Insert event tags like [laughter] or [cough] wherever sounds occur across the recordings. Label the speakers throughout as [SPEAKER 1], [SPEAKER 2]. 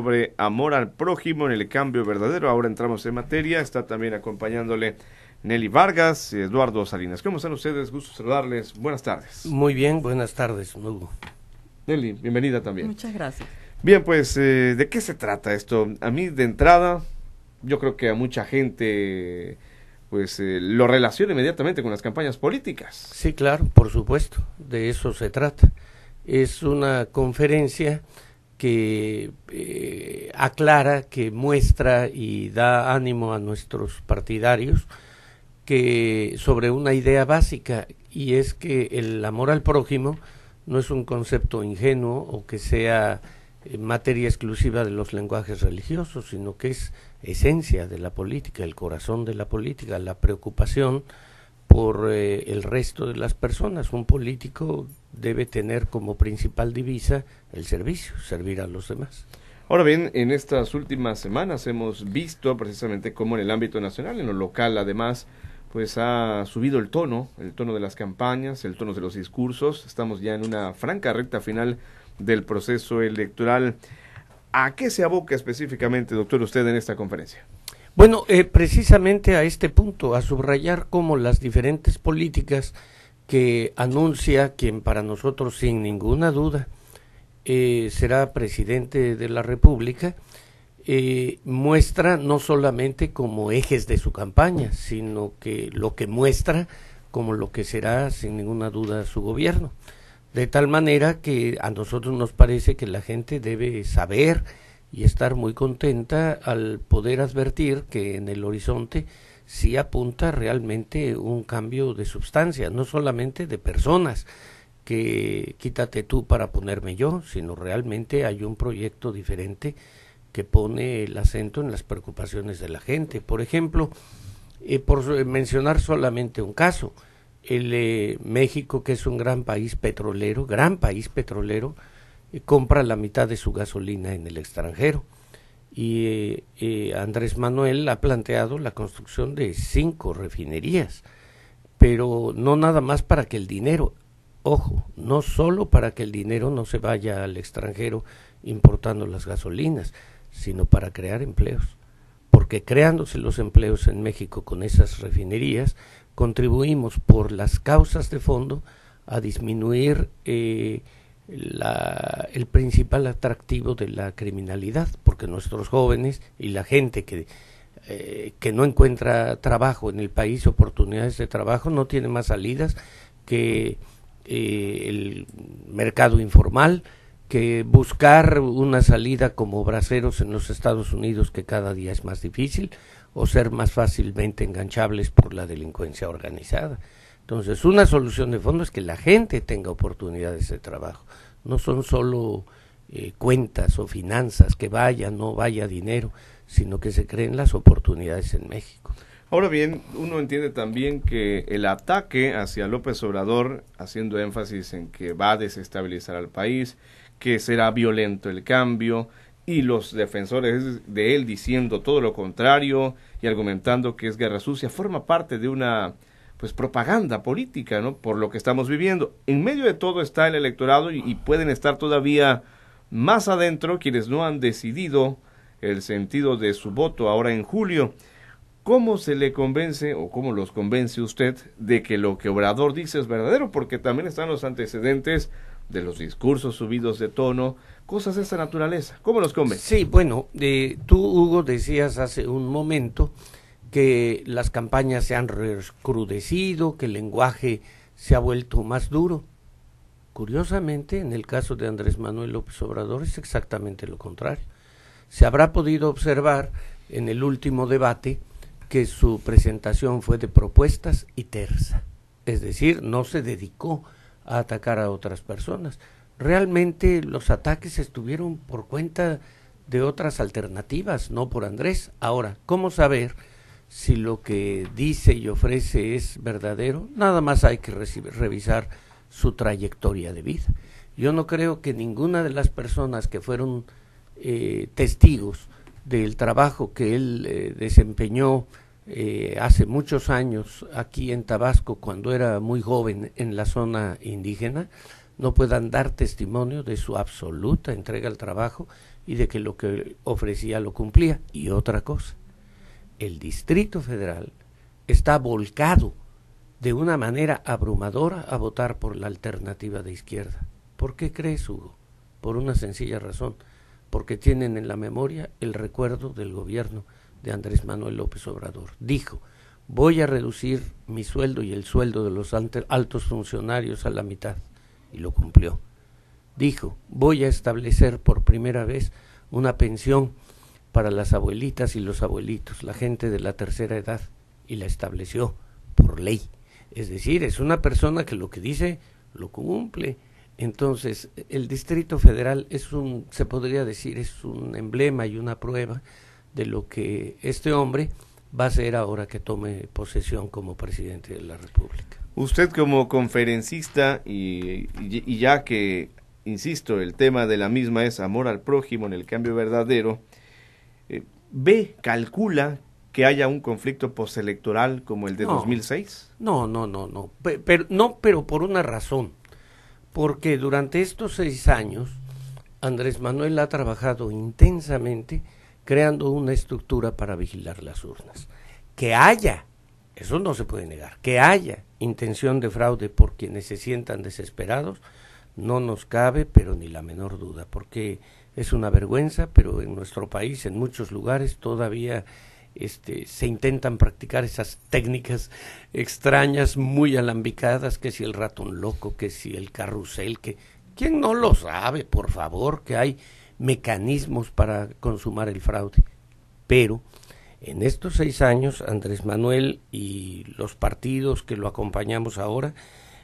[SPEAKER 1] sobre amor al prójimo en el cambio verdadero. Ahora entramos en materia. Está también acompañándole Nelly Vargas y Eduardo Salinas. ¿Cómo están ustedes? Gusto saludarles. Buenas tardes. Muy bien, buenas tardes, Hugo. Nelly, bienvenida también. Muchas gracias. Bien, pues, eh, ¿de qué se trata esto? A mí, de entrada, yo creo que a mucha gente pues eh, lo relaciona inmediatamente con las campañas políticas. Sí, claro, por supuesto, de eso se trata. Es una conferencia que
[SPEAKER 2] eh, aclara, que muestra y da ánimo a nuestros partidarios que sobre una idea básica y es que el amor al prójimo no es un concepto ingenuo o que sea eh, materia exclusiva de los lenguajes religiosos, sino que es esencia de la política, el corazón de la política, la preocupación por eh, el resto de las personas. Un político
[SPEAKER 1] debe tener como principal divisa el servicio, servir a los demás. Ahora bien, en estas últimas semanas hemos visto precisamente cómo en el ámbito nacional, en lo local además, pues ha subido el tono, el tono de las campañas, el tono de los discursos. Estamos ya en una franca recta final del proceso electoral. ¿A qué se aboca específicamente, doctor, usted en esta conferencia?
[SPEAKER 2] Bueno, eh, precisamente a este punto, a subrayar cómo las diferentes políticas que anuncia quien para nosotros sin ninguna duda eh, será presidente de la República, eh, muestra no solamente como ejes de su campaña, sino que lo que muestra como lo que será sin ninguna duda su gobierno. De tal manera que a nosotros nos parece que la gente debe saber, y estar muy contenta al poder advertir que en el horizonte sí apunta realmente un cambio de sustancia, no solamente de personas, que quítate tú para ponerme yo, sino realmente hay un proyecto diferente que pone el acento en las preocupaciones de la gente. Por ejemplo, eh, por eh, mencionar solamente un caso, el eh, México, que es un gran país petrolero, gran país petrolero, eh, compra la mitad de su gasolina en el extranjero. Y eh, eh, Andrés Manuel ha planteado la construcción de cinco refinerías, pero no nada más para que el dinero, ojo, no solo para que el dinero no se vaya al extranjero importando las gasolinas, sino para crear empleos. Porque creándose los empleos en México con esas refinerías, contribuimos por las causas de fondo a disminuir eh, el principal atractivo de la criminalidad, porque nuestros jóvenes y la gente eh, que, no encuentra trabajo en el país, oportunidades de trabajo, no tiene más salidas que eh, el mercado informal, que buscar una salida como braceros en los Estados Unidos, que cada día es más difícil, o ser más fácilmente enganchables por la delincuencia organizada. Entonces, una solución de fondo es que la gente tenga oportunidades de trabajo. No son solo eh, cuentas o finanzas, que vaya, no vaya dinero, sino que se creen las oportunidades en México.
[SPEAKER 1] Ahora bien, uno entiende también que el ataque hacia López Obrador, haciendo énfasis en que va a desestabilizar al país, que será violento el cambio, y los defensores de él diciendo todo lo contrario y argumentando que es guerra sucia, forma parte de una pues propaganda política, ¿no? Por lo que estamos viviendo. En medio de todo está el electorado y, pueden estar todavía más adentro quienes no han decidido el sentido de su voto ahora en julio. ¿Cómo se le convence o cómo los convence usted de que lo que Obrador dice es verdadero? Porque también están los antecedentes de los discursos subidos de tono, cosas de esa naturaleza. ¿Cómo los convence? Sí, bueno, eh, tú, Hugo, decías hace un momento que las campañas
[SPEAKER 2] se han recrudecido, que el lenguaje se ha vuelto más duro. Curiosamente, en el caso de Andrés Manuel López Obrador es exactamente lo contrario. Se habrá podido observar en el último debate que su presentación fue de propuestas y terza. es decir, no se dedicó a atacar a otras personas. Realmente los ataques estuvieron por cuenta de otras alternativas, no por Andrés. Ahora, ¿cómo saber? si lo que dice y ofrece es verdadero, nada más hay que revisar su trayectoria de vida. Yo no creo que ninguna de las personas que fueron eh, testigos del trabajo que él eh, desempeñó eh, hace muchos años aquí en Tabasco, cuando era muy joven en la zona indígena, no puedan dar testimonio de su absoluta entrega al trabajo y de que lo que ofrecía lo cumplía. Y otra cosa, el Distrito Federal está volcado de una manera abrumadora a votar por la alternativa de izquierda. ¿Por qué crees, Hugo? Por una sencilla razón, porque tienen en la memoria el recuerdo del gobierno de Andrés Manuel López Obrador. Dijo, voy a reducir mi sueldo y el sueldo de los altos funcionarios a la mitad, y lo cumplió. Dijo, voy a establecer por primera vez una pensión para las abuelitas y los abuelitos, la gente de la tercera edad, y la estableció por ley. Es decir, es una persona que lo que dice lo cumple. Entonces, el Distrito Federal es un, se podría decir, es un emblema y una prueba de lo que este hombre va a ser ahora que tome posesión como presidente de la República.
[SPEAKER 1] Usted como conferencista y, y ya que, insisto, el tema de la misma es amor al prójimo en el cambio verdadero, eh, ve, calcula que haya un conflicto postelectoral como el de 2006? No, no, no, no. Pero, no, pero por una razón.
[SPEAKER 2] Porque durante estos seis años, Andrés Manuel ha trabajado intensamente creando una estructura para vigilar las urnas. Que haya, eso no se puede negar, que haya intención de fraude por quienes se sientan desesperados, no nos cabe, pero ni la menor duda, porque es una vergüenza, pero en nuestro país, en muchos lugares, todavía este, se intentan practicar esas técnicas extrañas, muy alambicadas, que si el ratón loco, que si el carrusel, que... ¿Quién no lo sabe, por favor, que hay mecanismos para consumar el fraude? Pero en estos seis años, Andrés Manuel y los partidos que lo acompañamos ahora,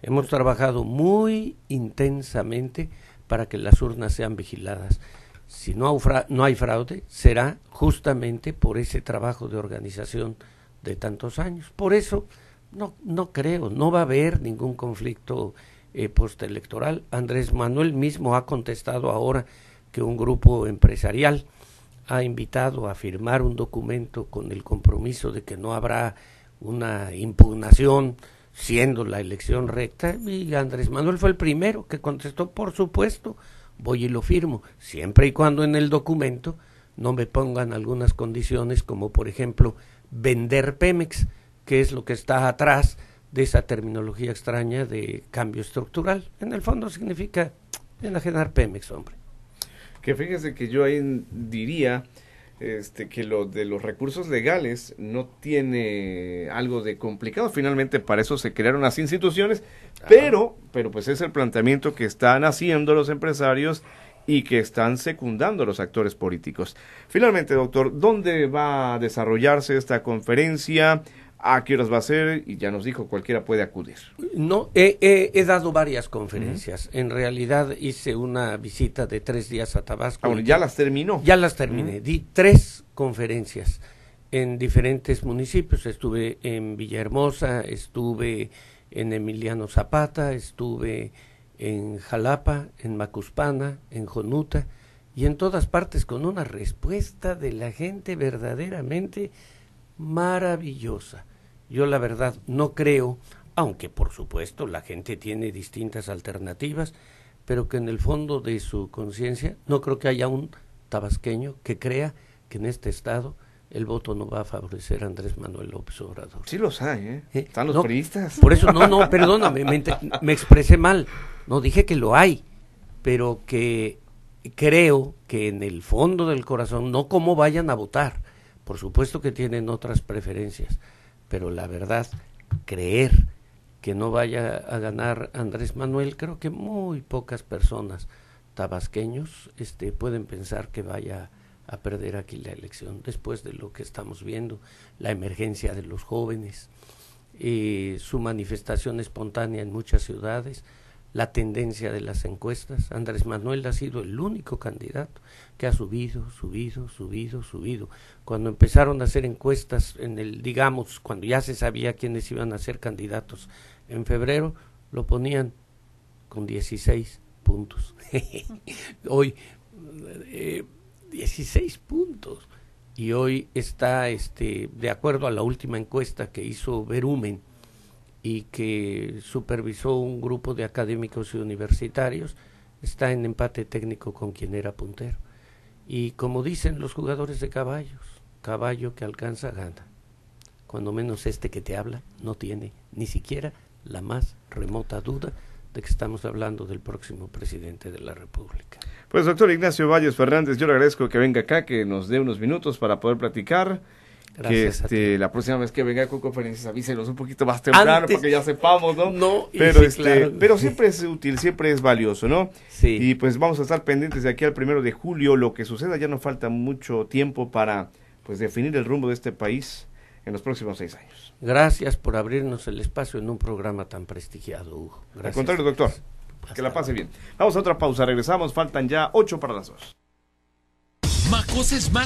[SPEAKER 2] hemos trabajado muy intensamente para que las urnas sean vigiladas. Si no, no hay fraude, será justamente por ese trabajo de organización de tantos años. Por eso, no, no creo, no va a haber ningún conflicto eh, postelectoral. Andrés Manuel mismo ha contestado ahora que un grupo empresarial ha invitado a firmar un documento con el compromiso de que no habrá una impugnación siendo la elección recta, y Andrés Manuel fue el primero que contestó, por supuesto, voy y lo firmo, siempre y cuando en el documento no me pongan algunas condiciones como, por ejemplo, vender Pemex, que es lo que está atrás de esa terminología extraña de cambio estructural. En el fondo significa enajenar Pemex, hombre.
[SPEAKER 1] Que fíjese que yo ahí diría este, que lo de los recursos legales no tiene algo de complicado. Finalmente, para eso se crearon las instituciones, pero, pero pues es el planteamiento que están haciendo los empresarios y que están secundando los actores políticos. Finalmente, doctor, ¿dónde va a desarrollarse esta conferencia? a ah, qué horas va a ser y ya nos dijo, cualquiera puede acudir.
[SPEAKER 2] No, he, dado varias conferencias. En realidad hice una visita de tres días a Tabasco. Ah, ¿Ya las terminó? Ya las terminé. Di tres conferencias en diferentes municipios. Estuve en Villahermosa, estuve en Emiliano Zapata, estuve en Jalapa, en Macuspana, en Jonuta y en todas partes con una respuesta de la gente verdaderamente maravillosa. Yo la verdad no creo, aunque por supuesto la gente tiene distintas alternativas, pero que en el fondo de su conciencia no creo que haya un tabasqueño que crea que en este estado el voto no va a favorecer a Andrés Manuel López Obrador. Sí los hay, ¿eh? ¿Eh? Están los Por eso, no, no, perdóname, me, me expresé mal. No dije que lo hay, pero que creo que en el fondo del corazón, no cómo vayan a votar, por supuesto que tienen otras preferencias, pero la verdad, creer que no vaya a ganar Andrés Manuel, creo que muy pocas personas tabasqueños este, pueden pensar que vaya a perder aquí la elección después de lo que estamos viendo, la emergencia de los jóvenes, y eh, su manifestación espontánea en muchas ciudades, la tendencia de las encuestas. Andrés Manuel ha sido el único candidato que ha subido, subido, subido, subido. Cuando empezaron a hacer encuestas en el, digamos, cuando ya se sabía quiénes iban a ser candidatos en febrero, lo ponían con 16 puntos. [laughs] hoy, 16 eh, puntos. Y hoy está, este, de acuerdo a la última encuesta que hizo Verumen, y que supervisó un grupo de académicos y universitarios, está en empate técnico con quien era puntero. Y como dicen los jugadores de caballos, caballo que alcanza gana. Cuando menos este que te habla no tiene ni siquiera la más remota duda de que estamos hablando del próximo presidente de la República.
[SPEAKER 1] Pues doctor Ignacio Valles Fernández, yo le agradezco que venga acá, que nos dé unos minutos para poder platicar que este, la próxima vez que venga con conferencias avísenos un poquito más temprano porque ya sepamos, ¿no? No, pero, este, pero siempre es útil, siempre es valioso, ¿no? Sí. Y pues vamos a estar pendientes de aquí al primero de julio, lo que suceda, ya no falta mucho tiempo para pues definir el rumbo de este país en los próximos seis años. Gracias por abrirnos el espacio en un programa tan prestigiado, Gracias. Al contrario, doctor. que la pase bien. Vamos a otra pausa, regresamos, faltan ya ocho para las dos. Macos es más.